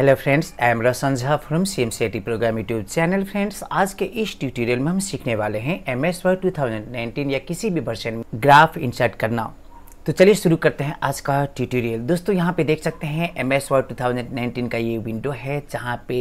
hello friends I am Rasan Jha from C M C program YouTube channel friends आज के इस tutorial में हम सीखने वाले हैं एम एस वर्ड टू या किसी भी वर्जन में ग्राफ इंसर्ट करना तो चलिए शुरू करते हैं आज का ट्यूटोरियल दोस्तों यहाँ पे देख सकते हैं एम एस वर्ड टू का ये विंडो है जहाँ पे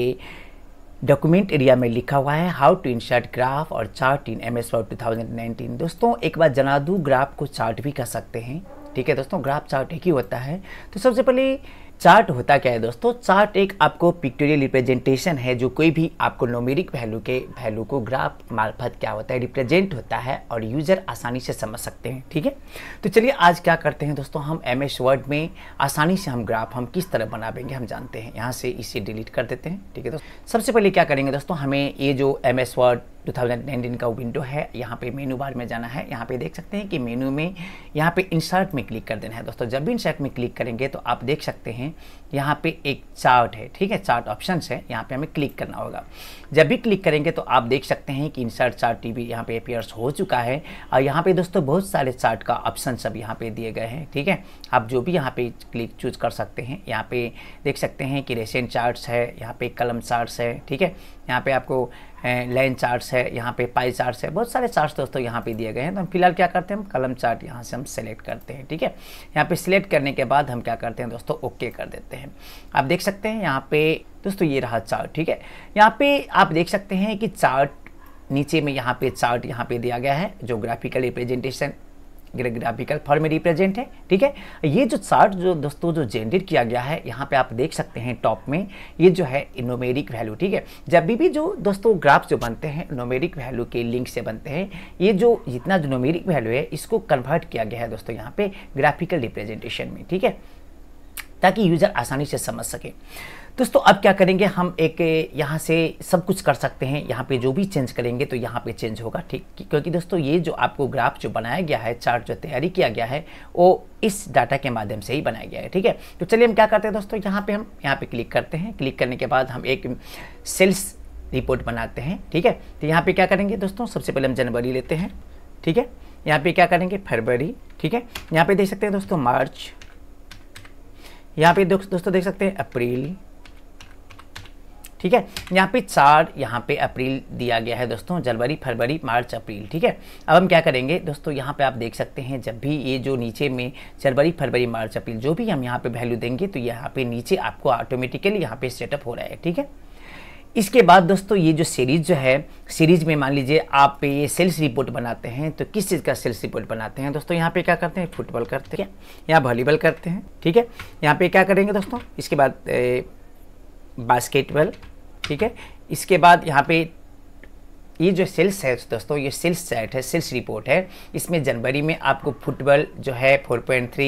डॉक्यूमेंट एरिया में लिखा हुआ है हाउ टू इंसर्ट ग्राफ और chart in M S Word two दोस्तों एक बार जना ग्राफ को चार्ट भी कर सकते हैं ठीक है दोस्तों ग्राफ चार्ट एक ही होता है तो सबसे पहले चार्ट होता क्या है दोस्तों चार्ट एक आपको पिक्टोरियल रिप्रेजेंटेशन है जो कोई भी आपको नोमेरिक वैल्यू के वैल्यू को ग्राफ मार्फत क्या होता है रिप्रेजेंट होता है और यूजर आसानी से समझ सकते हैं ठीक है तो चलिए आज क्या करते हैं दोस्तों हम एम एस वर्ड में आसानी से हम ग्राफ हम किस तरह बना देंगे हम जानते हैं यहाँ से इसे डिलीट कर देते हैं ठीक है दोस्तों सबसे पहले क्या करेंगे दोस्तों हमें ये जो एम एस वर्ड 2019 का विंडो है यहाँ पे मेनू बार में जाना है यहाँ पे देख सकते हैं कि मेनू में यहाँ पे इंसर्ट में क्लिक कर देना है दोस्तों जब भी इंसर्ट में क्लिक करेंगे तो आप देख सकते हैं यहाँ पे एक चार्ट है ठीक है चार्ट ऑप्शन है यहाँ पे हमें क्लिक करना होगा जब भी क्लिक करेंगे तो आप देख सकते हैं कि इंसर्ट चार्ट टी वी यहाँ पे अपियर्स हो चुका है और यहाँ पे दोस्तों बहुत सारे चार्ट का ऑप्शन सब यहाँ पे दिए गए हैं ठीक है आप जो भी यहाँ पे क्लिक चूज कर सकते हैं यहाँ पे देख सकते हैं कि रेशन चार्ट्स है यहाँ पे कलम चार्ट्स है ठीक है यहाँ पे आपको लाइन चार्ट्स है यहाँ पे पाई चार्ट्स है बहुत सारे चार्ट्स दोस्तों यहाँ पे दिए गए हैं तो हम फिलहाल क्या करते हैं हम कलम चार्ट यहाँ से हम सेलेक्ट करते हैं ठीक है यहाँ पे सिलेक्ट करने के बाद हम क्या करते हैं दोस्तों ओके कर देते हैं आप देख सकते हैं यहाँ पे दोस्तों ये रहा चार्ट ठीक है यहाँ पे आप देख सकते हैं कि चार्ट नीचे में यहाँ पे चार्ट यहाँ पे दिया गया है जो ग्राफिकल रिप्रेजेंटेशन ग्राफिकल फॉर्म में रिप्रेजेंट है ठीक है ये जो चार्ट जो दोस्तों जो जेनरेट किया गया है यहाँ पे आप देख सकते हैं टॉप में ये जो है नोमेरिक वैल्यू ठीक है जब भी भी जो दोस्तों ग्राफ जो बनते हैं नोमेरिक वैल्यू के लिंक से बनते हैं ये जो जितना जो नोमेरिक वैल्यू है इसको कन्वर्ट किया गया है दोस्तों यहाँ पे ग्राफिकल रिप्रेजेंटेशन में ठीक है ताकि यूज़र आसानी से समझ सके दोस्तों अब क्या करेंगे हम एक यहाँ से सब कुछ कर सकते हैं यहाँ पे जो भी चेंज करेंगे तो यहाँ पे चेंज होगा ठीक क्योंकि दोस्तों ये जो आपको ग्राफ जो बनाया गया है चार्ट जो तैयारी किया गया है वो इस डाटा के माध्यम से ही बनाया गया है ठीक है तो चलिए हम क्या करते हैं दोस्तों यहाँ पर हम यहाँ पर क्लिक करते हैं क्लिक करने के बाद हम एक सेल्स रिपोर्ट बनाते हैं ठीक है तो यहाँ पर क्या करेंगे दोस्तों सबसे पहले हम जनवरी लेते हैं ठीक है यहाँ पे क्या करेंगे फरवरी ठीक है यहाँ पे देख सकते हैं दोस्तों मार्च यहाँ पे दोस्तों देख सकते हैं अप्रैल ठीक है यहाँ पे चार यहाँ पे अप्रैल दिया गया है दोस्तों जनवरी फरवरी मार्च अप्रैल ठीक है अब हम क्या करेंगे दोस्तों यहाँ पे आप देख सकते हैं जब भी ये जो नीचे में जनवरी फरवरी मार्च अप्रैल जो भी हम यहाँ पे वैल्यू देंगे तो यहाँ पे नीचे आपको ऑटोमेटिकली यहाँ पे सेटअप हो रहा है ठीक है इसके बाद दोस्तों ये जो सीरीज जो है सीरीज में मान लीजिए आप ये सेल्स रिपोर्ट बनाते हैं तो किस चीज़ का सेल्स रिपोर्ट बनाते हैं दोस्तों यहाँ पे क्या करते हैं फुटबॉल करते हैं या वॉलीबॉल करते हैं ठीक है यहाँ पे क्या करेंगे दोस्तों इसके बाद बास्केटबॉल ठीक है इसके बाद यहाँ पे ये जो सेल्स है दोस्तों ये सेल्स चार्ट है सेल्स रिपोर्ट है इसमें जनवरी में आपको फुटबॉल जो है 4.3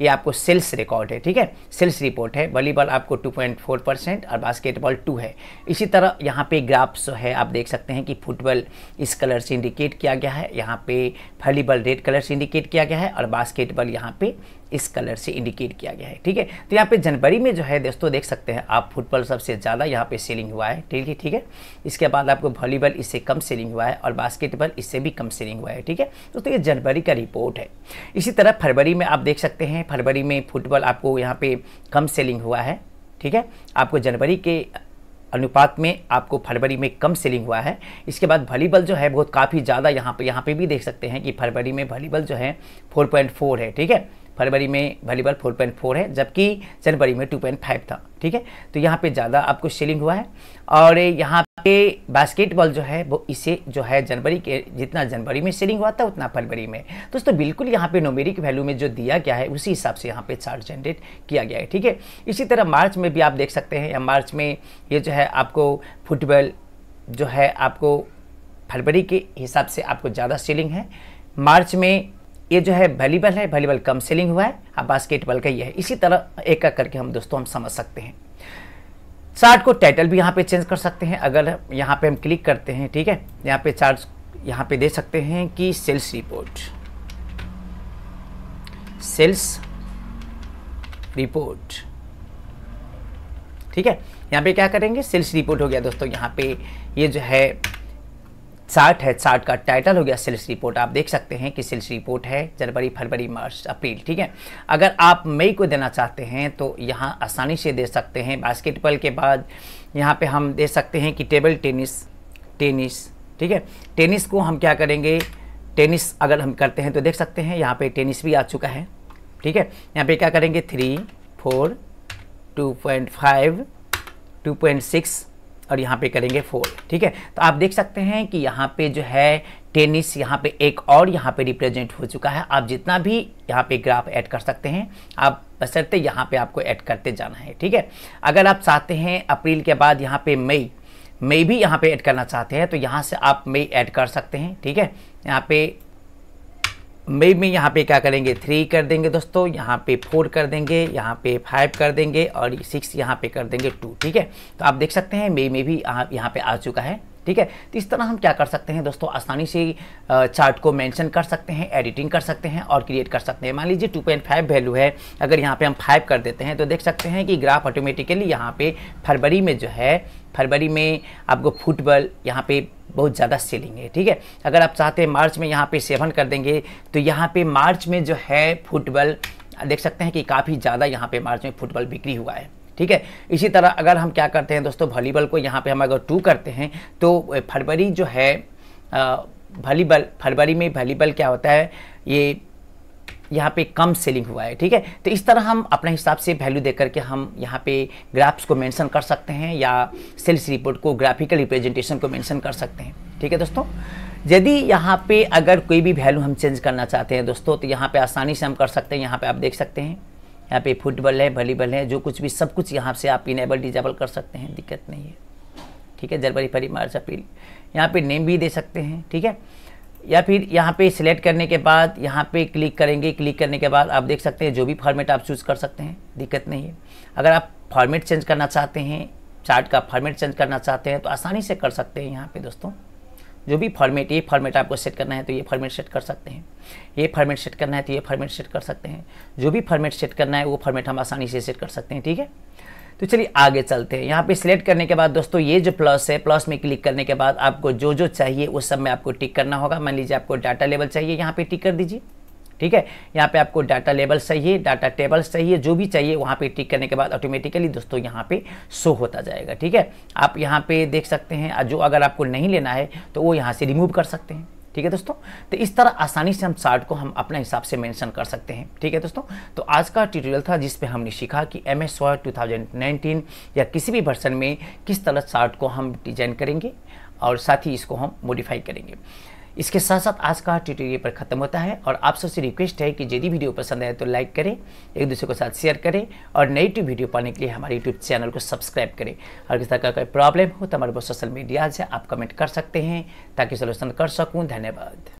ये आपको सेल्स रिकॉर्ड है ठीक है सेल्स रिपोर्ट है वॉलीबॉल आपको 2.4 परसेंट और बास्केटबॉल 2 है इसी तरह यहाँ पे ग्राफ्स जो है आप देख सकते हैं कि फुटबॉल इस कलर से इंडिकेट किया गया है यहाँ पे वॉलीबॉल रेड कलर से इंडिकेट किया गया है और बास्केटबॉल यहाँ पे इस कलर से इंडिकेट किया गया है ठीक है तो यहाँ पे जनवरी में जो है दोस्तों देख सकते हैं आप फुटबॉल सबसे ज़्यादा यहाँ पे सेलिंग हुआ है ठीक है ठीक है इसके बाद आपको वॉलीबॉल इससे कम सेलिंग हुआ है और बास्केटबॉल इससे भी कम सेलिंग हुआ है ठीक है दोस्तों ये जनवरी का रिपोर्ट है इसी तरह फरवरी में आप देख सकते हैं फरवरी में फुटबॉल आपको यहाँ पर कम सेलिंग हुआ है ठीक है आपको जनवरी के अनुपात में आपको फरवरी में कम सेलिंग हुआ है इसके बाद वॉलीबॉल जो है बहुत काफ़ी ज़्यादा यहाँ पर यहाँ पर भी देख सकते हैं कि फरवरी में वॉलीबॉल जो है फोर है ठीक है फरवरी में वॉलीबॉल फोर पॉइंट फोर है जबकि जनवरी में टू पॉइंट फाइव था ठीक है तो यहाँ पे ज़्यादा आपको सेलिंग हुआ है और यहाँ पे बास्केटबॉल जो है वो इसे जो है जनवरी के जितना जनवरी में सेलिंग हुआ था उतना फरवरी में दोस्तों बिल्कुल यहाँ पे नोमेरिक वैल्यू में जो दिया गया है उसी हिसाब से यहाँ पे चार्ट जनरेट किया गया है ठीक है इसी तरह मार्च में भी आप देख सकते हैं या मार्च में ये जो है आपको फुटबॉल जो है आपको फरवरी के हिसाब से आपको ज़्यादा सेलिंग है मार्च में ये जो है वॉलीबॉल है वॉलीबॉल कम सेलिंग हुआ है अब बास्केटबॉल का ये है इसी तरह एक एक करके हम दोस्तों हम समझ सकते हैं चार्ट को टाइटल भी यहाँ पे चेंज कर सकते हैं अगर यहाँ पे हम क्लिक करते हैं ठीक है यहाँ पे चार्ट यहाँ पे दे सकते हैं कि सेल्स रिपोर्ट सेल्स रिपोर्ट ठीक है यहाँ पे क्या करेंगे सेल्स रिपोर्ट हो गया दोस्तों यहाँ पे ये जो है साठ है साठ का टाइटल हो गया सेल्स रिपोर्ट आप देख सकते हैं कि सेल्स रिपोर्ट है जनवरी फरवरी मार्च अप्रैल ठीक है अगर आप मई को देना चाहते हैं तो यहाँ आसानी से दे सकते हैं बास्केटबॉल के बाद यहाँ पे हम दे सकते हैं कि टेबल टेनिस टेनिस ठीक है टेनिस को हम क्या करेंगे टेनिस अगर हम करते हैं तो देख सकते हैं यहाँ पर टेनिस भी आ चुका है ठीक है यहाँ पर क्या करेंगे three four two point five two point six और यहाँ पे करेंगे फोर ठीक है तो आप देख सकते हैं कि यहाँ पे जो है टेनिस यहाँ पे एक और यहाँ पे रिप्रेजेंट हो चुका है आप जितना भी यहाँ पे ग्राफ ऐड कर सकते हैं आप बसरते यहाँ पे आपको ऐड करते जाना है ठीक है अगर आप चाहते हैं अप्रैल के बाद यहाँ पे मई मई भी यहाँ पे ऐड करना चाहते हैं तो यहाँ से आप मई ऐड कर सकते हैं ठीक है यहाँ पे मे में यहाँ पे क्या करेंगे थ्री कर देंगे दोस्तों यहाँ पे फोर कर देंगे यहाँ पे फाइव कर देंगे और सिक्स यहाँ पे कर देंगे टू ठीक है तो आप देख सकते हैं मे में भी यहाँ पे आ चुका है ठीक है तो इस तरह हम क्या कर सकते हैं दोस्तों आसानी से चार्ट को मेंशन कर सकते हैं एडिटिंग कर सकते हैं और क्रिएट कर सकते हैं मान लीजिए फाइव वैल्यू है अगर यहाँ पे हम फाइव कर देते हैं तो देख सकते हैं कि ग्राफ ऑटोमेटिकली यहाँ पे फरवरी में जो है फरवरी में आपको फुटबॉल यहाँ पे बहुत ज़्यादा सेलिंग है ठीक है अगर आप चाहते हैं मार्च में यहाँ पे सेवन कर देंगे तो यहाँ पे मार्च में जो है फुटबॉल देख सकते हैं कि काफ़ी ज़्यादा यहाँ पे मार्च में फुटबॉल बिक्री हुआ है ठीक है इसी तरह अगर हम क्या करते हैं दोस्तों वॉलीबॉल को यहाँ पे हम अगर टू करते हैं तो फरवरी जो है वॉलीबॉल फरवरी में वॉलीबॉल क्या होता है ये यहाँ पे कम सेलिंग हुआ है ठीक है तो इस तरह हम अपने हिसाब से वैल्यू दे करके हम यहाँ पे ग्राफ्स को मेंशन कर सकते हैं या सेल्स रिपोर्ट को ग्राफिकल रिप्रेजेंटेशन को मेंशन कर सकते हैं ठीक है दोस्तों यदि यहाँ पे अगर कोई भी वैल्यू हम चेंज करना चाहते हैं दोस्तों तो यहाँ पे आसानी से हम कर सकते हैं यहाँ पे आप देख सकते हैं यहाँ पे फुटबॉल है वॉलीबॉल है जो कुछ भी सब कुछ यहाँ से आप इनेबल डिजेबल कर सकते हैं दिक्कत नहीं है ठीक है जनवरी फरवरी मार्च अप्रैल यहाँ पे नेम भी दे सकते हैं ठीक है या फिर यहाँ पे सिलेक्ट करने के बाद यहाँ पे क्लिक करेंगे क्लिक करने के बाद आप देख सकते हैं जो भी फॉर्मेट आप चूज़ कर सकते हैं दिक्कत नहीं है अगर आप फॉर्मेट चेंज करना चाहते हैं चार्ट का फॉर्मेट चेंज करना चाहते हैं तो आसानी से कर सकते हैं यहाँ पर दोस्तों जो भी फॉर्मेट ये फॉर्मेट आपको सेट करना है तो ये फॉर्मेट सेट कर सकते हैं ये फॉर्मेट सेट करना है तो ये फॉर्मेट सेट कर सकते हैं जो भी फॉर्मेट सेट करना है वो फॉर्मेट हम आसानी से सेट कर सकते हैं ठीक है तो चलिए आगे चलते हैं यहाँ पे सिलेक्ट करने के बाद दोस्तों ये जो प्लस है प्लस में क्लिक करने के बाद आपको जो जो चाहिए उस सब में आपको टिक करना होगा मान लीजिए आपको डाटा लेवल चाहिए यहाँ पे टिक कर दीजिए ठीक है यहाँ पे आपको डाटा लेबल्स चाहिए डाटा टेबल्स चाहिए जो भी चाहिए वहाँ पे टिक करने के बाद ऑटोमेटिकली दोस्तों यहाँ पे शो होता जाएगा ठीक है आप यहाँ पे देख सकते हैं जो अगर आपको नहीं लेना है तो वो यहाँ से रिमूव कर सकते हैं ठीक है दोस्तों तो इस तरह आसानी से हम चार्ट को हम अपने हिसाब से मेंशन कर सकते हैं ठीक है दोस्तों तो आज का ट्यूटोरियल था जिस पे हमने सीखा कि एम एस वर्ड टू या किसी भी वर्सन में किस तरह चार्ट को हम डिजाइन करेंगे और साथ ही इसको हम मॉडिफाई करेंगे इसके साथ साथ आज का ट्यूटोरियल पर खत्म होता है और आप सबसे रिक्वेस्ट है कि यदि वीडियो पसंद आए तो लाइक करें एक दूसरे के साथ शेयर करें और नई टू वीडियो तो पाने के लिए हमारे यूट्यूब चैनल को सब्सक्राइब करें और किसी तरह का कोई प्रॉब्लम हो तो हमारे सोशल मीडिया से आप कमेंट कर सकते हैं ताकि सोल्यूशन कर सकूँ धन्यवाद